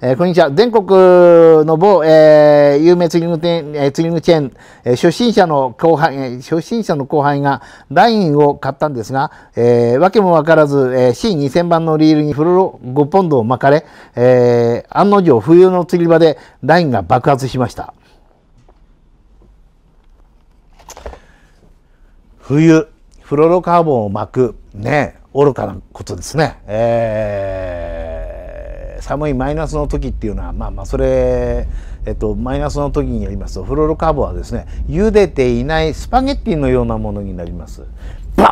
えー、こんにちは。全国の某、えー、有名ツりリング店、えー、ツリングチェーン、えー、初心者の後輩、えー、初心者の後輩がラインを買ったんですが、えー、わけもわからず、えー、C2000 番のリールにフロロ5ポンドを巻かれ、えー、案の定冬の釣り場でラインが爆発しました。冬、フロロカーボンを巻く、ね、愚かなことですね。えー寒いマイナスの時っていうのはまあまあそれ、えっと、マイナスの時によりますとフロロカーボはですね茹でていないスパゲッティのようなものになります。バ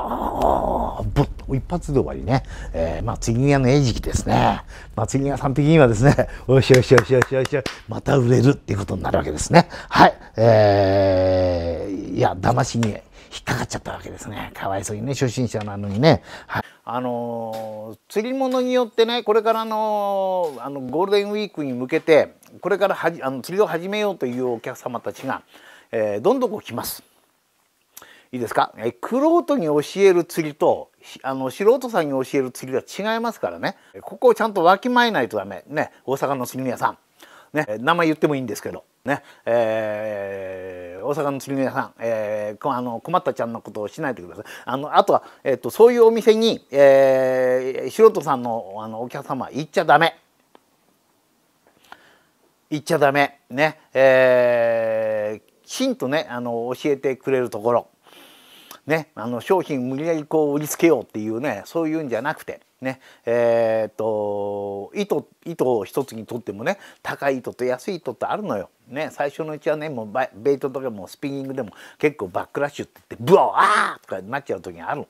ーンブッ一発で終わりね。えー、まあ、次が屋の餌食ですね。まあ、次が屋さん的にはですね、よしよしよしよしよしまた売れるっていうことになるわけですね。はい。えー、いや、騙しに引っかかっちゃったわけですね。かわいそうにね、初心者なのにね。はい。あの釣り物によってねこれからのあのゴールデンウィークに向けてこれからはあの釣りを始めようというお客様たちが、えー、どんどんこう来ます。いいですか、えー、クロに教える釣りとあの素人さんに教える釣りは違いますからねここをちゃんとわきまえないとダメね大阪の釣り屋さんね名前言ってもいいんですけどねえー、大阪の釣り屋さん、えー、あの困ったちゃんのことをしないでくださいあのあとは、えーと、とそういうお店に、えー、素人さんのあのお客様行っちゃダメ行っちゃダメねえー、きちんとねあの教えてくれるところね、あの商品無理やりこう売りつけようっていうねそういうんじゃなくて。ねえー、っと糸糸を一つにとってもね高い糸と安い糸ってあるのよ。ね、最初のうちはねもうベイトとかもスピニングでも結構バックラッシュって言ってブワーあーとかなっちゃう時がある。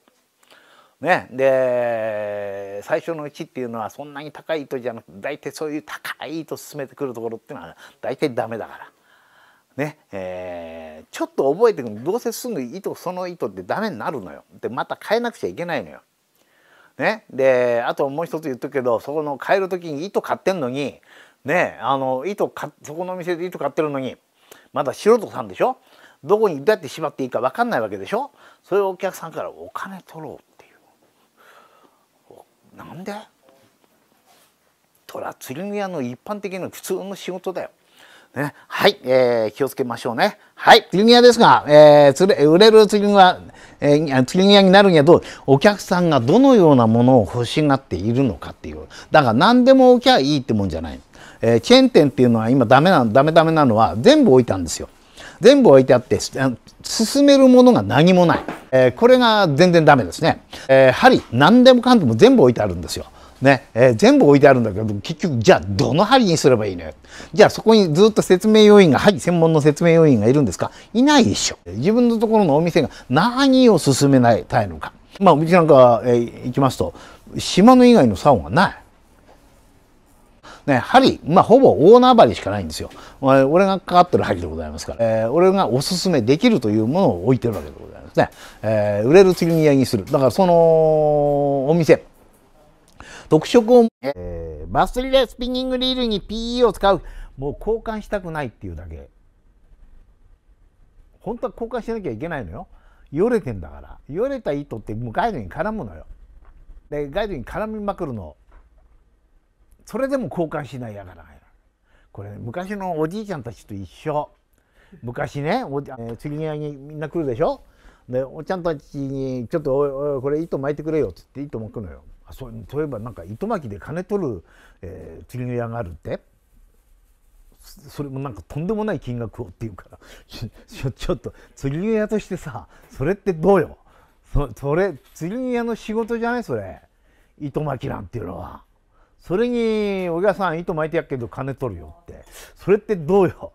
ね、で最初のうちっていうのはそんなに高い糸じゃなくて大体そういう高い糸進めてくるところっていうのは大体ダメだから。ねえー、ちょっと覚えてくるどうせすぐ糸その糸ってダメになるのよでまた変えなくちゃいけないのよ。ね、であともう一つ言っとくけどそこの変える時に糸買ってんのに、ね、あの糸かそこの店で糸買ってるのにまだ素人さんでしょどこにどうやって縛っていいか分かんないわけでしょそれをお客さんからお金取ろうっていうなんでとら釣り具屋の一般的な普通の仕事だよね、はい、えー、気をつけましょうね。はい、釣り具ですが、えー、釣れ売れる釣り具は、えー、釣りになるにはどうお客さんがどのようなものを欲しがっているのかっていう。だから何でも置きゃいいってもんじゃない。えー、チェーン店っていうのは今ダメなダメダメなのは全部置いたんですよ。全部置いてあって進めるものが何もない、えー、これが全然ダメですね、えー、針何でもかんでも全部置いてあるんですよねえー、全部置いてあるんだけど結局じゃあどの針にすればいいのよじゃあそこにずっと説明要員が針専門の説明要員がいるんですかいないでしょ自分のところのお店が何を勧めないたいのかまあうちなんか、えー、行きますと島の以外のサウンはないね、針、まあ、ほぼオーナー針しかないんですよ。俺がかかってる針でございますから、えー、俺がおすすめできるというものを置いてるわけでございますね。えー、売れる釣り土産にする。だからそのお店、特色を、えー、バスリレでスピニングリールに PE を使う。もう交換したくないっていうだけ。本当は交換しなきゃいけないのよ。よれてんだから。よれた糸ってもうガイドに絡むのよ。で、ガイドに絡みまくるの。それでも交換しないやからこれ、ね、昔のおじいちゃんたちと一緒。昔ね、おえー、釣り屋にみんな来るでしょ。で、おちゃんたちにちょっとおおこれ糸巻いてくれよっつって糸巻くのよ。そうそういえばなんか糸巻きで金取る、えー、釣りの屋があるってそれもなんかとんでもない金額をっていうから ちょっと釣りの屋としてさそれってどうよそそれ釣り屋の仕事じゃないそれ糸巻きなんていうのはそれに「お客さん糸巻いてやっけど金取るよ」ってそれってどうよ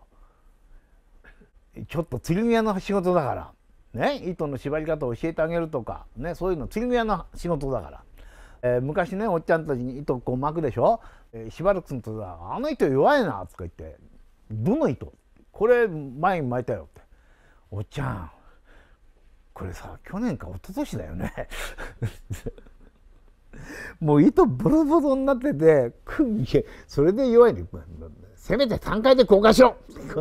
ちょっと釣り屋の仕事だからね糸の縛り方を教えてあげるとかねそういうの釣り屋の仕事だからえー、昔ねおっちゃんたちに糸こう巻くでしょ、えー、しばらくするとさ「あの糸弱いな」とか言って「どの糸これ前に巻いたよ」って「おっちゃんこれさ去年か一昨年だよね もう糸ブルブルになっててそれで弱いねせめて3回で交換しろ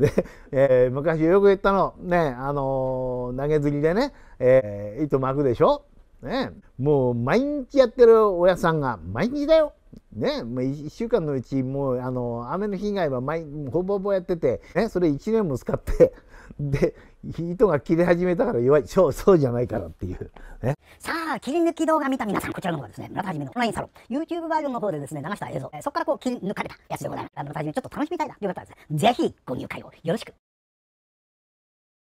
で、えー、昔よく言ったのねあのー、投げ釣りでね、えー、糸巻くでしょね、もう毎日やってるおやさんが毎日だよ。ね、もう1週間のうちもうあの雨の被害は毎ほぼほぼやってて、ね、それ1年も使って で糸が切れ始めたから弱いそうそうじゃないからっていう、ね、さあ切り抜き動画見た皆さんこちらの方ですね村田はじめのオンラインサロン YouTube バージョンの方でですね流した映像そこからこう切り抜かれたやつでございます村田はじめちょっと楽しみたいなよかったらですねぜひご入会をよろしく